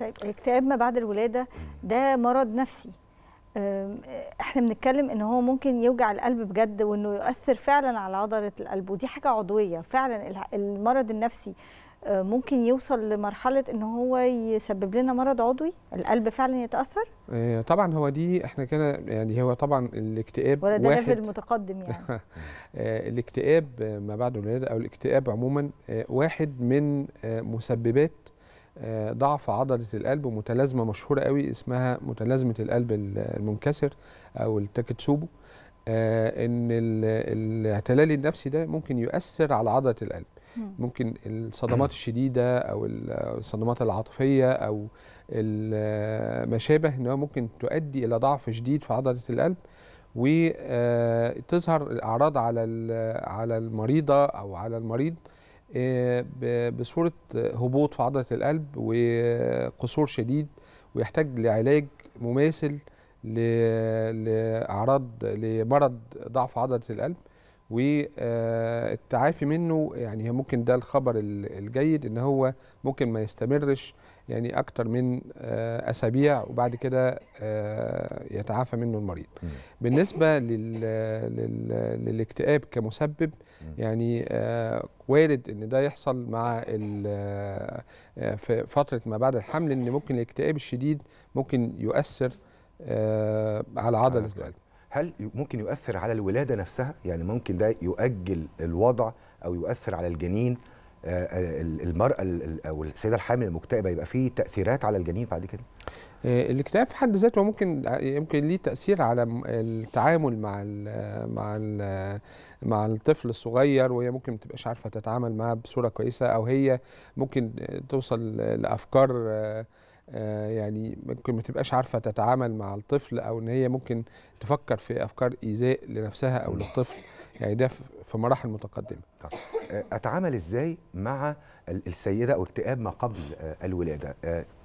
طيب الاكتئاب ما بعد الولاده ده مرض نفسي احنا بنتكلم ان هو ممكن يوجع القلب بجد وانه يؤثر فعلا على عضله القلب ودي حاجه عضويه فعلا المرض النفسي أه، ممكن يوصل لمرحله ان هو يسبب لنا مرض عضوي القلب فعلا يتاثر أه، طبعا هو دي احنا كده يعني هو طبعا الاكتئاب ولا ده واحد متقدم يعني أه، الاكتئاب ما بعد الولاده او الاكتئاب عموما واحد من مسببات آه، ضعف عضله القلب متلازمه مشهوره قوي اسمها متلازمه القلب المنكسر او التاكتسوبو آه، ان الاعتلال النفسي ده ممكن يؤثر على عضله القلب ممكن الصدمات الشديده او الصدمات العاطفيه او ما شابه ان ممكن تؤدي الى ضعف شديد في عضله القلب وتظهر آه، الاعراض على على المريضه او على المريض بصوره هبوط في عضله القلب وقصور شديد ويحتاج لعلاج مماثل لاعراض لمرض ضعف عضله القلب والتعافي آه، منه يعني ممكن ده الخبر الجيد ان هو ممكن ما يستمرش يعني اكتر من آه، اسابيع وبعد كده آه، يتعافى منه المريض بالنسبه للاكتئاب كمسبب يعني وارد ان ده يحصل مع في فتره ما بعد الحمل ان ممكن الاكتئاب الشديد ممكن يؤثر على عضله القلب هل ممكن يؤثر على الولاده نفسها يعني ممكن ده يؤجل الوضع او يؤثر على الجنين آه، آه، المرأة أو السيدة الحامل المكتئبة يبقى فيه تأثيرات على الجنين بعد كده؟ آه، الاكتئاب في حد ذاته ممكن يمكن ليه تأثير على التعامل مع الـ مع الـ مع الطفل الصغير وهي ممكن ما تبقاش عارفة تتعامل معاه بصورة كويسة أو هي ممكن توصل لأفكار آه، يعني ممكن ما تبقاش عارفه تتعامل مع الطفل او ان هي ممكن تفكر في افكار ايذاء لنفسها او للطفل يعني ده في مراحل متقدمه آه، اتعامل ازاي مع السيده او اكتئاب ما قبل آه، الولاده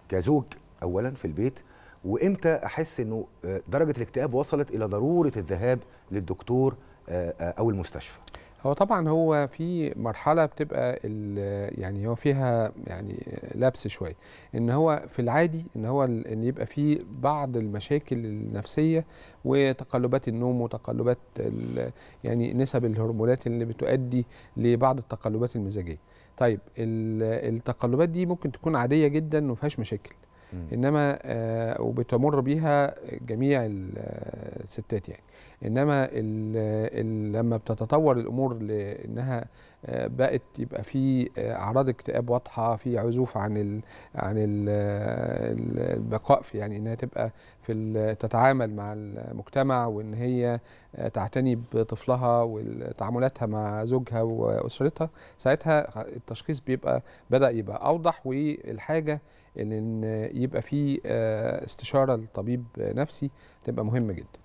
كزوج اولا في البيت وامتى احس انه درجه الاكتئاب وصلت الى ضروره الذهاب للدكتور او المستشفى هو طبعا هو في مرحله بتبقى يعني هو فيها يعني لبس شويه ان هو في العادي ان هو ان يبقى في بعض المشاكل النفسيه وتقلبات النوم وتقلبات يعني نسب الهرمونات اللي بتؤدي لبعض التقلبات المزاجيه طيب التقلبات دي ممكن تكون عاديه جدا وما فيهاش مشاكل انما آه، وبتمر بيها جميع الستات يعني انما لما بتتطور الامور لانها آه، بقت يبقى في آه، اعراض اكتئاب واضحه في عزوف عن الـ عن الـ آه، البقاء في يعني انها تبقى في تتعامل مع المجتمع وان هي تعتني بطفلها وتعاملاتها مع زوجها واسرتها ساعتها التشخيص بيبقى بدا يبقى اوضح والحاجه ان يبقى في استشاره لطبيب نفسي تبقى مهمه جدا